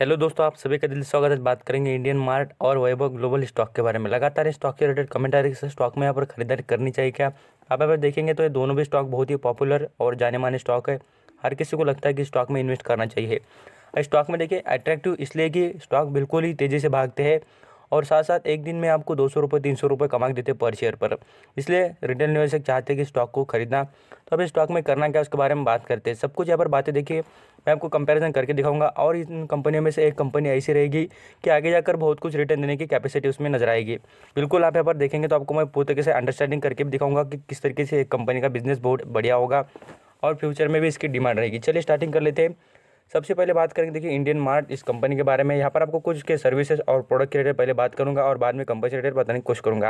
hello दोस्तों आप सभी का दिल स्वागत है बात करेंगे इंडियन मार्ट और वैभव ग्लोबल स्टॉक के बारे में लगातार स्टॉक के रिलेटेड कमेंट आ रही है स्टॉक में यहाँ पर खरीदारी करनी चाहिए क्या आप अगर देखेंगे तो ये दोनों भी स्टॉक बहुत ही पॉपुलर और जाने माने स्टॉक है हर किसी को लगता है कि स्टॉक में इन्वेस्ट करना चाहिए स्टॉक में देखिए अट्रैक्टिव इसलिए कि स्टॉक बिल्कुल ही तेज़ी से भागते हैं और साथ साथ एक दिन में आपको दो सौ रुपये तीन सौ रुपये कमा के देते पर शेयर पर इसलिए रिटेल निवेशक चाहते हैं कि स्टॉक को खरीदना तो अब इस स्टॉक में करना क्या उसके बारे में बात करते हैं सब कुछ यहाँ पर बातें देखिए मैं आपको कंपैरिजन करके दिखाऊंगा और इन कंपनियों में से एक कंपनी ऐसी रहेगी कि आगे जाकर बहुत कुछ रिटर्न देने की कैपेसिटी उसमें नजर आएगी बिल्कुल आप यहाँ पर देखेंगे तो आपको मैं पूरी तरीके से अंडरस्टैंडिंग करके भी दिखाऊंगा कि किस तरीके से एक कंपनी का बिजनेस बहुत बढ़िया होगा और फ्यूचर में भी इसकी डिमांड रहेगी चलिए स्टार्टिंग कर लेते हैं सबसे पहले बात करेंगे देखिए इंडियन मार्ट इस कंपनी के बारे में यहाँ पर आपको कुछ के सर्विसेज और प्रोडक्ट के रिलेटेड पहले बात करूँगा और बाद में कंपनी से रिलेटेड बताने की कोशिश करूँगा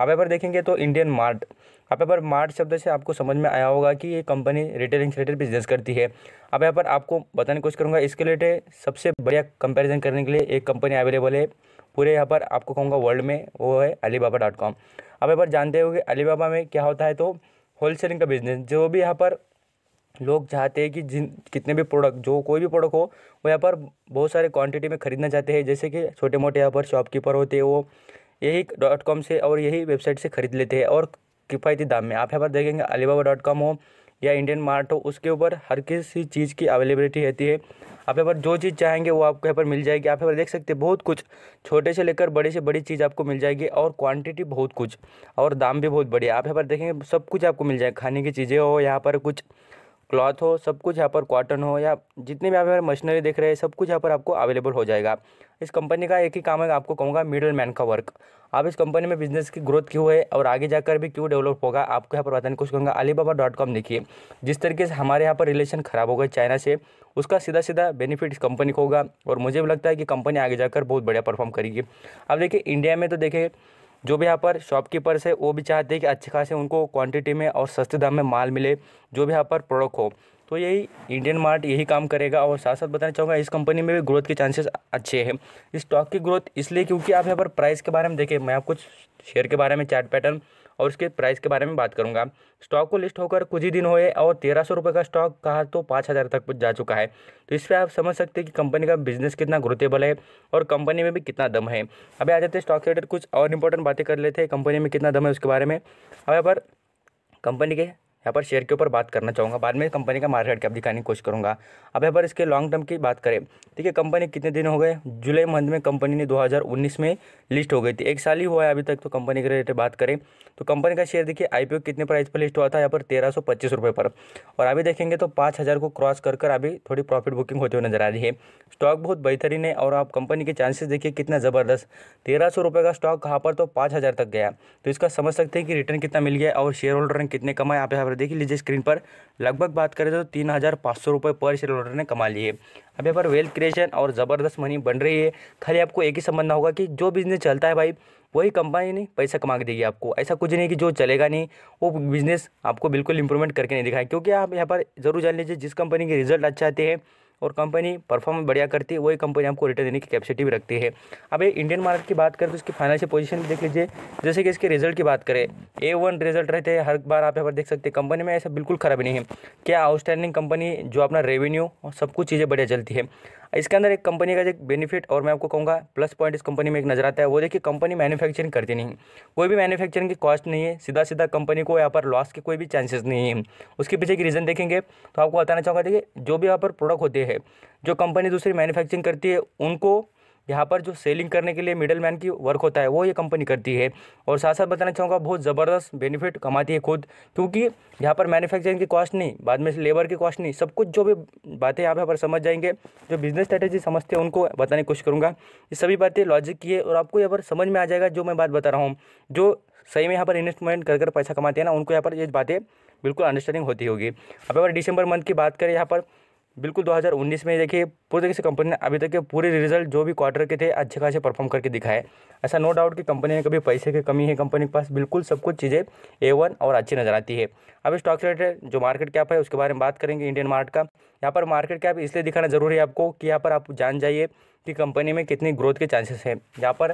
आप यहाँ पर देखेंगे तो इंडियन मार्ट आप यहाँ पर मार्ट शब्द से आपको समझ में आया होगा कि ये कंपनी रिटेलिंग रिलेटेड बिजनेस करती है अब यहाँ पर आपको बताने की कोशिश करूँगा इसके रिलेटेड सबसे बढ़िया कंपेरिजन करने के लिए एक कंपनी अवेलेबल है पूरे यहाँ पर आपको कहूँगा वर्ल्ड में वो है बाबा डॉट कॉम आप यहाँ पर जानते हो कि बाबा में क्या होता है तो होलसेलिंग का बिजनेस जो भी यहाँ पर लोग चाहते हैं कि जिन कितने भी प्रोडक्ट जो कोई भी प्रोडक्ट हो वो यहाँ पर बहुत सारे क्वांटिटी में ख़रीदना चाहते हैं जैसे कि छोटे मोटे यहाँ पर शॉपकीपर होते हैं वो यही डॉट कॉम से और यही वेबसाइट से ख़रीद लेते हैं और किफ़ायती दाम में आप यहाँ पर देखेंगे अलीबाबा डॉट कॉम हो या इंडियन मार्ट हो उसके ऊपर हर किसी चीज़ की अवेलेबिलिटी रहती है आप यहाँ पर जो चीज़ चाहेंगे वो आपको यहाँ पर मिल जाएगी आप यहाँ पर देख सकते हैं बहुत कुछ छोटे से लेकर बड़े से बड़ी चीज़ आपको मिल जाएगी और क्वांटिटी बहुत कुछ और दाम भी बहुत बढ़िया आप यहाँ पर देखेंगे सब कुछ आपको मिल जाएगा खाने की चीज़ें हो यहाँ पर कुछ क्लॉथ हो सब कुछ यहाँ पर कॉटन हो या जितने भी आप मशीनरी देख रहे हैं सब कुछ यहाँ पर आपको अवेलेबल हो जाएगा इस कंपनी का एक ही काम है आपको कहूँगा मिडल मैन का वर्क आप इस कंपनी में बिजनेस की ग्रोथ क्यों है और आगे जाकर भी क्यों डेवलप होगा आपको यहाँ पर बताने की कोशिश करूँगा अली बाबा डॉट कॉम देखिए जिस तरीके से हमारे यहाँ पर रिलेशन ख़राब हो गए चाइना से उसका सीधा सीधा बेनिफिट इस कंपनी को होगा और मुझे भी लगता है कि कंपनी आगे जाकर बहुत बढ़िया परफॉर्म करेगी अब देखिए इंडिया में तो देखिए जो भी यहाँ पर शॉपकीपर्स है वो भी चाहते हैं कि अच्छे खासे उनको क्वांटिटी में और सस्ते दाम में माल मिले जो भी यहाँ पर प्रोडक्ट हो तो यही इंडियन मार्ट यही काम करेगा और साथ साथ बताना चाहूँगा इस कंपनी में भी ग्रोथ के चांसेस अच्छे हैं इस स्टॉक की ग्रोथ इसलिए क्योंकि आप यहाँ पर प्राइस के बारे में देखें मैं आप कुछ शेयर के बारे में चार्ट पैटर्न और उसके प्राइस के बारे में बात करूँगा स्टॉक को लिस्ट होकर कुछ ही दिन हुए और तेरह सौ रुपये का स्टॉक कहा तो पाँच हज़ार तक जा चुका है तो इस पर आप समझ सकते हैं कि कंपनी का बिजनेस कितना ग्रोथेबल है और कंपनी में भी कितना दम है अभी आ जाते हैं स्टॉक रिलेटेड कुछ और इंपॉर्टेंट बातें कर लेते हैं कंपनी में कितना दम है उसके बारे में अब यहाँ पर कंपनी के यहाँ पर शेयर के ऊपर बात करना चाहूँगा बाद में कंपनी का मार्केट कैप दिखाने की कोशिश करूँगा अब यहाँ पर इसके लॉन्ग टर्म की बात करें ठीक है कंपनी कितने दिन हो गए जुलाई मंथ में कंपनी ने 2019 में लिस्ट हो गई थी एक साल ही हुआ है अभी तक तो कंपनी के रिलेटेड बात करें तो कंपनी का शेयर देखिए आई कितने प्राइस पर लिस्ट हुआ था यहाँ पर तेरह सौ पर और अभी देखेंगे तो पाँच को क्रॉस कर कर अभी थोड़ी प्रॉफिट बुकिंग होते हुए नजर आ रही है स्टॉक बहुत बेहतरीन है और आप कंपनी के चांसेस देखिए कितना ज़बरदस्त तेरह सौ का स्टॉक कहाँ पर तो पाँच तक गया तो इसका समझ सकते हैं कि रिटर्न कितना मिल गया और शेयर होल्डर ने कितने कमाए आप यहाँ पर देख लीजिए स्क्रीन पर लगभग बात करें तो तीन हज़ार पाँच सौ रुपये पर शेयर होल्डर ने कमा लिए अब यहाँ पर वेल्थ क्रिएशन और ज़बरदस्त मनी बन रही है खाली आपको एक ही समझना होगा कि जो बिज़नेस चलता है भाई वही कंपनी नहीं पैसा कमा के देगी आपको ऐसा कुछ नहीं कि जो चलेगा नहीं वो बिज़नेस आपको बिल्कुल इंप्रूवमेंट करके नहीं दिखाए क्योंकि आप यहाँ पर ज़रूर जान लीजिए जिस कंपनी के रिजल्ट अच्छे आते हैं और कंपनी परफॉर्मेंस बढ़िया करती है वही कंपनी आपको रिटर्न देने की कैपेसिटी भी रखती है अब ये इंडियन मार्केट की बात करें तो इसकी फाइनेंशियल पोजीशन देख लीजिए जैसे कि इसके रिजल्ट की बात करें ए वन रिजल्ट रहते हैं हर बार आप यहाँ पर देख सकते हैं कंपनी में ऐसा बिल्कुल खराब नहीं है क्या आउटस्टैंडिंग कंपनी जो अपना रेवेन्यू और सब कुछ चीज़ें बढ़िया चलती है इसके अंदर एक कंपनी का जो बेनिफिट और मैं आपको कहूँगा प्लस पॉइंट इस कंपनी में एक नजर आता है वो देखिए कंपनी मैन्युफैक्चरिंग करती नहीं कोई भी मैन्युफैक्चरिंग की कॉस्ट नहीं है सीधा सीधा कंपनी को यहाँ पर लॉस के कोई भी चांसेस नहीं है उसके पीछे की रीज़न देखेंगे तो आपको बताना चाहूँगा देखिए जो भी यहाँ पर प्रोडक्ट होते हैं जो कंपनी दूसरी मैन्युफैक्चरिंग करती है उनको यहाँ पर जो सेलिंग करने के लिए मिडल मैन की वर्क होता है वो ये कंपनी करती है और साथ साथ बताना चाहूँगा बहुत ज़बरदस्त बेनिफिट कमाती है खुद क्योंकि यहाँ पर मैन्युफैक्चरिंग की कॉस्ट नहीं बाद में लेबर की कॉस्ट नहीं सब कुछ जो भी बातें यहाँ पर समझ जाएंगे जो बिजनेस स्ट्रैटेजी समझते हैं उनको बताने की कोशिश करूँगा ये सभी बातें लॉजिक की है और आपको यहाँ पर समझ में आ जाएगा जो मैं बात बता रहा हूँ जो सही में यहाँ पर इन्वेस्टमेंट कर कर पैसा कमाते हैं ना उनको यहाँ पर ये बातें बिल्कुल अंडरस्टैंडिंग होती होगी अब अगर दिसंबर मंथ की बात करें यहाँ पर बिल्कुल 2019 में देखिए पूरी तरीके से कंपनी ने अभी तक के पूरे रिजल्ट जो भी क्वार्टर के थे अच्छे खासे परफॉर्म करके दिखाए ऐसा नो डाउट कि कंपनी में कभी पैसे की कमी है कंपनी के पास बिल्कुल सब कुछ चीज़ें ए वन और अच्छी नज़र आती है अब स्टॉक रेट जो मार्केट कैप है उसके बारे में बात करेंगे इंडियन मार्ट का यहाँ पर मार्केट कैप इसलिए दिखाना जरूरी है आपको कि यहाँ पर आप जान जाइए कि कंपनी में कितनी ग्रोथ के चांसेस हैं यहाँ पर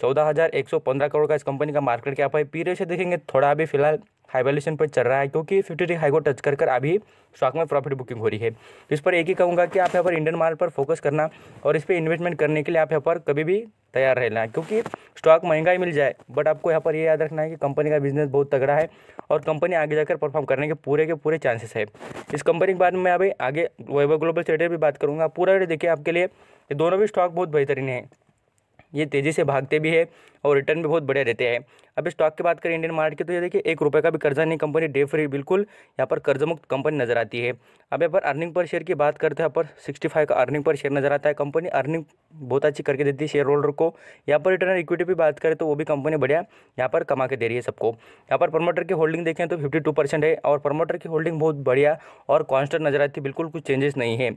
चौदह हज़ार एक सौ पंद्रह करोड़ का इस कंपनी का मार्केट कैप है पी रेशो देखेंगे थोड़ा अभी फिलहाल हाई वैल्यूशन पर चल रहा है क्योंकि फिफ्टी थ्री हाई को टच कर कर अभी स्टॉक में प्रॉफिट बुकिंग हो रही है इस पर एक ही कहूँगा कि आप यहाँ पर इंडियन मार्केट पर फोकस करना और इस पर इन्वेस्टमेंट करने के लिए आप यहाँ पर कभी भी तैयार रहना क्योंकि स्टॉक महंगा ही मिल जाए बट आपको यहाँ पर ये यह याद रखना है कि कंपनी का बिजनेस बहुत तगड़ा है और कंपनी आगे जाकर परफॉर्म करने के पूरे के पूरे चांसेस है इस कंपनी के बाद में अभी आगे वैभव ग्लोबल स्टेटर भी बात करूँगा पूरा देखिए आपके लिए ये दोनों भी स्टॉक बहुत बेहतरीन है ये तेज़ी से भागते भी है और रिटर्न भी बहुत बढ़िया देते हैं अब स्टॉक की बात करें इंडियन मार्केट की तो ये देखिए एक रुपये का भी कर्जा नहीं कंपनी डे फ्री बिल्कुल यहाँ पर कर्ज मुक्त कंपनी नजर आती है अब यहाँ पर अर्निंग पर शेयर की बात करते हैं यहाँ पर सिक्सटी फाइव का अर्निंग पर शेयर नजर आता है कंपनी अर्निंग बहुत अच्छी करके देती है शेयर होल्डर को यहाँ पर रिटर्न इक्विटी भी बात करें तो वो भी कंपनी बढ़िया यहाँ पर कमा के दे रही है सबको यहाँ पर प्रमोटर की होल्डिंग देखें तो फिफ्टी है और प्रमोटर की होल्डिंग बहुत बढ़िया और कॉन्स्टेंट नजर आती है बिल्कुल कुछ चेंजेस नहीं है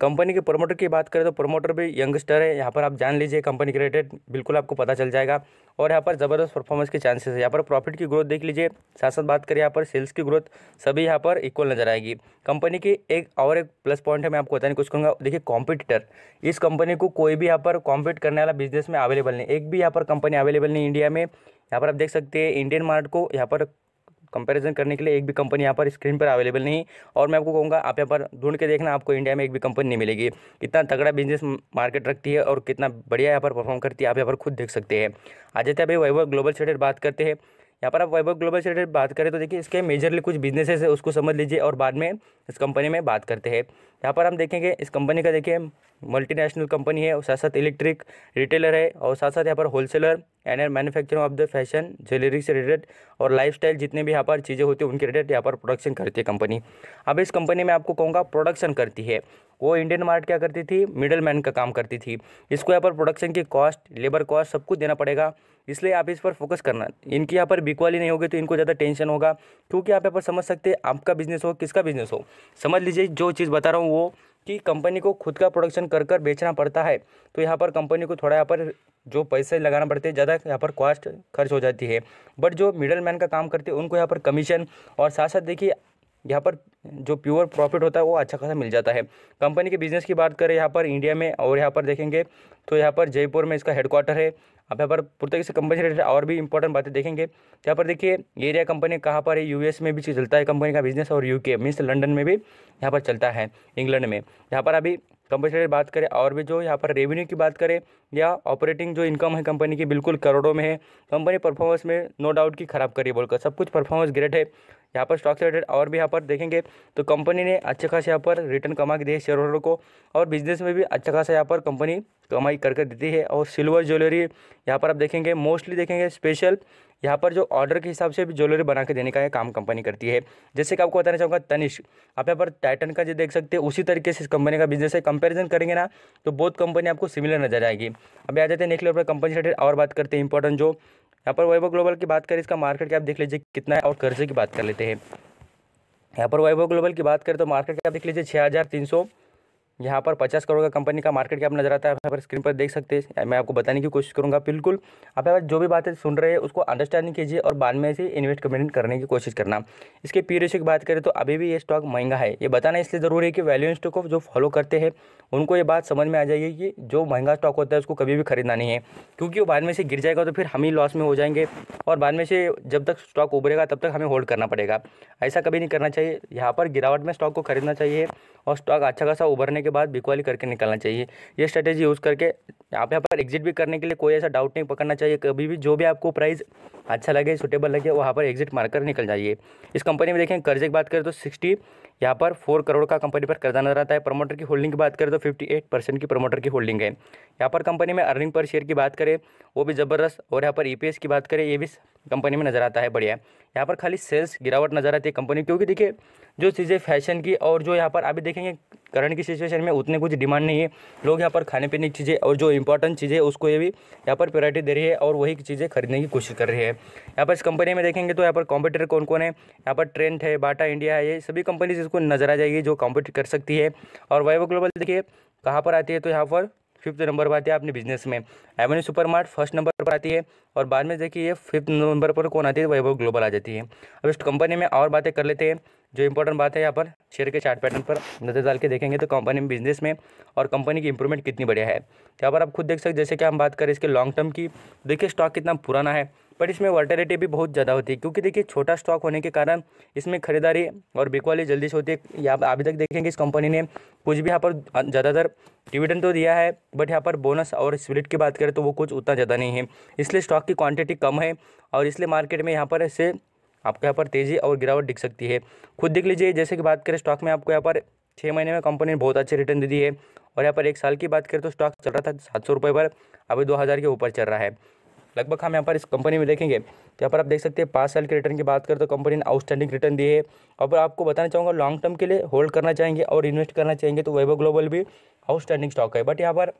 कंपनी के प्रमोटर की बात करें तो प्रमोटर भी यंगस्टर है यहाँ पर आप जान लीजिए कंपनी के रिलेटेड बिल्कुल आपको पता चल जाएगा और यहाँ पर ज़बरदस्त परफॉर्मेंस के चांसेस है यहाँ पर प्रॉफिट की ग्रोथ देख लीजिए साथ साथ बात करें यहाँ पर सेल्स की ग्रोथ सभी यहाँ पर इक्वल नजर आएगी कंपनी की एक और एक प्लस पॉइंट है मैं आपको बताने कुछ कहूँगा देखिए कॉम्पिटिटर इस कंपनी को कोई भी यहाँ पर कॉम्पीट करने वाला बिजनेस में अवेलेबल नहीं एक भी यहाँ पर कंपनी अवेलेबल नहीं इंडिया में यहाँ पर आप देख सकते हैं इंडियन मार्ट को यहाँ पर कंपैरिजन करने के लिए एक भी कंपनी यहाँ पर स्क्रीन पर अवेलेबल नहीं और मैं आपको कहूँगा आप यहाँ पर ढूंढ के देखना आपको इंडिया में एक भी कंपनी नहीं मिलेगी कितना तगड़ा बिजनेस मार्केट रखती है और कितना बढ़िया यहाँ पर परफॉर्म करती है आप यहाँ पर खुद देख सकते हैं हैं भाई वैभव ग्लोबल शेडर बात करते हैं यहाँ पर आप वैभव ग्लोबल से रिलेटेड बात करें तो देखिए इसके मेजरली कुछ बिजनेसेस है उसको समझ लीजिए और बाद में इस कंपनी में बात करते हैं यहाँ पर हम देखेंगे इस कंपनी का देखिए मल्टीनेशनल कंपनी है और साथ साथ इलेक्ट्रिक रिटेलर है और साथ साथ यहाँ पर wholesaler and manufacturing of the fashion jewellery से रिलेटेड और लाइफस्टाइल जितने भी यहाँ पर चीज़ें होती है उनके रिलेटेड यहाँ पर प्रोडक्शन करती है कंपनी अब इस कंपनी में आपको कहूँगा प्रोडक्शन करती है वो इंडियन मार्ट क्या करती थी मिडल मैन का काम करती थी इसको यहाँ पर प्रोडक्शन की कॉस्ट लेबर कॉस्ट सब कुछ देना पड़ेगा इसलिए आप इस पर फोकस करना इनकी यहाँ पर बिकवाली नहीं होगी तो इनको ज़्यादा टेंशन होगा क्योंकि आप यहाँ पर समझ सकते हैं आपका बिजनेस हो किसका बिजनेस हो समझ लीजिए जो चीज़ बता रहा हूँ वो कि कंपनी को खुद का प्रोडक्शन कर कर बेचना पड़ता है तो यहाँ पर कंपनी को थोड़ा यहाँ पर जो पैसे लगाना पड़ते हैं ज़्यादा यहाँ पर कॉस्ट खर्च हो जाती है बट जो मिडल मैन का काम करते हैं उनको यहाँ पर कमीशन और साथ साथ देखिए यहाँ पर जो प्योर प्रॉफिट होता है वो अच्छा खासा मिल जाता है कंपनी के बिजनेस की बात करें यहाँ पर इंडिया में और यहाँ पर देखेंगे तो यहाँ पर जयपुर में इसका हेडक्वार्टर है अब यहाँ पर पूरी से कंपनी से रिलेटेड और भी इंपॉर्टेंट बातें देखेंगे तो यहाँ पर देखिए ये एरिया कंपनी कहाँ पर है यूएस में भी चलता है कंपनी का बिजनेस और यूके मीन्स लंडन में भी यहाँ पर चलता है इंग्लैंड में यहाँ पर अभी से बात करें और भी जो यहाँ पर रेवेन्यू की बात करें या ऑपरेटिंग जो इनकम है कंपनी की बिल्कुल करोड़ों में है कंपनी परफॉर्मेंस में नो डाउट की ख़राब करी बोलकर सब कुछ परफॉर्मेंस ग्रेट है यहाँ पर स्टॉक रिलेटेड और भी यहाँ पर देखेंगे तो कंपनी ने अच्छे खास यहाँ पर रिटर्न कमा के दिए शेयर होल्डर को और बिजनेस में भी अच्छा खासा यहाँ पर कंपनी कमाई करके देती है और सिल्वर ज्वेलरी यहाँ पर आप देखेंगे मोस्टली देखेंगे स्पेशल यहाँ पर जो ऑर्डर के हिसाब से भी ज्वेलरी बना के देने का काम कंपनी करती है जैसे कि आपको बताना चाहूँगा तनिष्क आप यहाँ पर टाइटन का जो देख सकते हैं उसी तरीके से इस कंपनी का बिजनेस है कंपेरिजन करेंगे ना तो बहुत कंपनी आपको सिमिलर नजर आएगी अभी आ जाते हैं नेक्स्ट लेवल पर कंपनी से और बात करते हैं इंपॉर्टेंट जो यहाँ पर वैभव ग्लोबल की बात करें इसका मार्केट कैप देख लीजिए कितना है और कर्जे की बात कर लेते हैं यहाँ पर वैभव ग्लोबल की बात करें तो मार्केट कैप देख लीजिए छः हज़ार तीन सौ यहाँ पर पचास करोड़ का कंपनी का मार्केट कैप नजर आता है यहाँ पर स्क्रीन पर देख सकते हैं मैं आपको बताने की कोशिश करूँगा बिल्कुल आप यहाँ जो भी बातें सुन रहे हैं उसको अंडरस्टैंडिंग कीजिए और बाद में इसे कमेंट करने की कोशिश करना इसके पी रेशो की बात करें तो अभी भी ये स्टॉक महंगा है ये बताना इसलिए ज़रूरी है कि वैल्यू स्टॉक को जो फॉलो करते हैं उनको ये बात समझ में आ जाएगी कि जो महंगा स्टॉक होता है उसको कभी भी खरीदना नहीं है क्योंकि वो बाद में से गिर जाएगा तो फिर हम ही लॉस में हो जाएंगे और बाद में से जब तक स्टॉक उभरेगा तब तक हमें होल्ड करना पड़ेगा ऐसा कभी नहीं करना चाहिए यहाँ पर गिरावट में स्टॉक को खरीदना चाहिए और स्टॉक अच्छा खासा उभरने के बाद बिकवाली करके निकालना चाहिए ये स्ट्रेटेजी यूज़ करके आप यहाँ पर एग्जिट भी करने के लिए कोई ऐसा डाउट नहीं पकड़ना चाहिए कभी भी जो भी आपको प्राइस अच्छा लगे सुटेबल लगे वहाँ पर एग्जिट मारकर निकल जाइए इस कंपनी में देखें कर्जे की बात करें तो सिक्सटी यहाँ पर फोर करोड़ का कंपनी पर कर्जा नजर आता है प्रमोटर की होल्डिंग की बात करें तो फिफ्टी एट परसेंट की प्रमोटर की होल्डिंग है यहाँ पर कंपनी में अर्निंग पर शेयर की बात करें वो भी ज़बरदस्त और यहाँ पर ई की बात करें ये भी कंपनी में नज़र आता है बढ़िया यहाँ पर खाली सेल्स गिरावट नज़र आती है कंपनी क्योंकि देखिए जो चीज़ें फैशन की और जो यहाँ पर अभी देखेंगे करंट की सिचुएशन में उतने कुछ डिमांड नहीं है लोग यहाँ पर खाने पीने की चीज़ें और जो इंपॉर्टेंट चीज़ें उसको ये भी यहाँ पर प्रायोरिटी दे रही है और वही चीज़ें खरीदने की कोशिश कर रही है यहाँ पर इस कंपनी में देखेंगे तो यहाँ पर कॉम्प्यूटर कौन कौन है यहाँ पर ट्रेंड है बाटा इंडिया है ये सभी कंपनीज कंपटीज को नजर आ जाएगी जो कॉम्पिट कर सकती है और वाइवो ग्लोबल देखिए कहाँ पर आती है तो यहाँ पर फिफ्थ नंबर पर आती है अपने बिजनेस में avenue super mart first number पर आती है और बाद में देखिए ये फिफ्थ नंबर पर कौन आती है वाइवो ग्लोबल आ जाती है अब इस कंपनी में और बातें कर लेते हैं जो इंपॉर्टेंट बात है यहाँ पर शेयर के चार्ट पैटर्न पर नज़र डाल के देखेंगे तो कंपनी में बिजनेस में और कंपनी की इंप्रूवमेंट कितनी बढ़िया है तो यहाँ पर आप खुद देख सकते जैसे कि हम बात करें इसके लॉन्ग टर्म की देखिए स्टॉक कितना पुराना है पर इसमें वर्टेलिटी भी बहुत ज़्यादा होती है क्योंकि देखिए छोटा स्टॉक होने के कारण इसमें खरीदारी और बिकवाली जल्दी से होती है यहाँ अभी तक देखेंगे इस कंपनी ने कुछ भी यहाँ पर ज़्यादातर डिविडेंड तो दिया है बट यहाँ पर बोनस और स्प्लिट की बात करें तो वो कुछ उतना ज़्यादा नहीं है इसलिए स्टॉक की क्वान्टिटी कम है और इसलिए मार्केट में यहाँ पर इससे आपको यहाँ पर तेज़ी और गिरावट दिख सकती है खुद देख लीजिए जैसे कि बात करें स्टॉक में आपको यहाँ पर छः महीने में कंपनी ने बहुत अच्छे रिटर्न दे दी है और यहाँ पर एक साल की बात करें तो स्टॉक चल रहा था सात सौ रुपये पर अभी दो हज़ार के ऊपर चल रहा है लगभग हम यहाँ पर इस कंपनी में देखेंगे तो यहाँ पर आप देख सकते हैं पाँच साल के रिटर्न की बात करें तो कंपनी ने आउटस्टैंडिंग रिटर्न दिए है और आपको बताना चाहूँगा लॉन्ग टर्म के लिए होल्ड करना चाहेंगे और इन्वेस्ट करना चाहेंगे तो वैभव ग्लोबल भी आउटस्टैंडिंग स्टॉक है बट यहाँ पर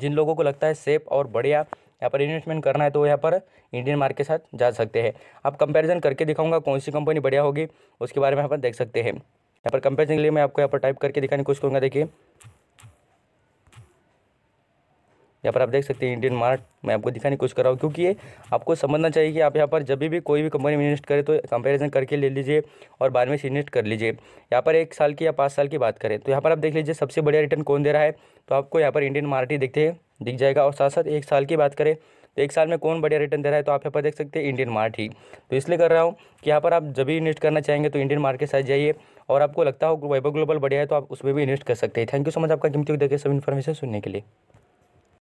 जिन लोगों को लगता है सेफ और बढ़िया यहाँ पर इन्वेस्टमेंट करना है तो यहाँ पर इंडियन मार्केट के साथ जा सकते हैं आप कंपैरिजन करके दिखाऊंगा कौन सी कंपनी बढ़िया होगी उसके बारे में यहाँ पर देख सकते हैं यहाँ पर कंपैरिजन के लिए मैं आपको यहाँ पर टाइप करके दिखाने की कोशिश करूँगा देखिए यहाँ पर आप देख सकते हैं इंडियन मार्ट मैं आपको दिखाने की कोशिश कर रहा हूँ क्योंकि ये आपको समझना चाहिए कि आप यहाँ पर जब भी कोई भी कंपनी में इन्वेस्ट करें तो कंपेरिजन करके ले लीजिए और बाद में से इन्वेस्ट कर लीजिए यहाँ पर एक साल की या पाँच साल की बात करें तो यहाँ पर आप देख लीजिए सबसे बढ़िया रिटर्न कौन दे रहा है तो आपको यहाँ पर इंडियन मार्ट ही देखते दिख जाएगा और साथ साथ एक साल की बात करें तो एक साल में कौन बढ़िया रिटर्न दे रहा है तो आप यहाँ पर देख सकते हैं इंडियन मार्ट ही तो इसलिए कर रहा हूँ कि यहाँ पर आप जब भी इन्वेस्ट करना चाहेंगे तो इंडियन मार्ट के साथ जाइए और आपको लगता हो वैभव ग्लोबल बढ़िया है तो आप उसमें भी इन्वेस्ट कर सकते हैं थैंक यू सो मच आपका कीमती देखे सब इन्फॉर्मेशन सुनने के लिए